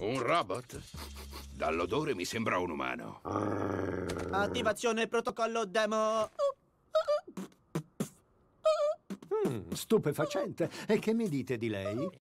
Un robot? Dall'odore mi sembra un umano. Attivazione protocollo demo. Mm, stupefacente. E che mi dite di lei?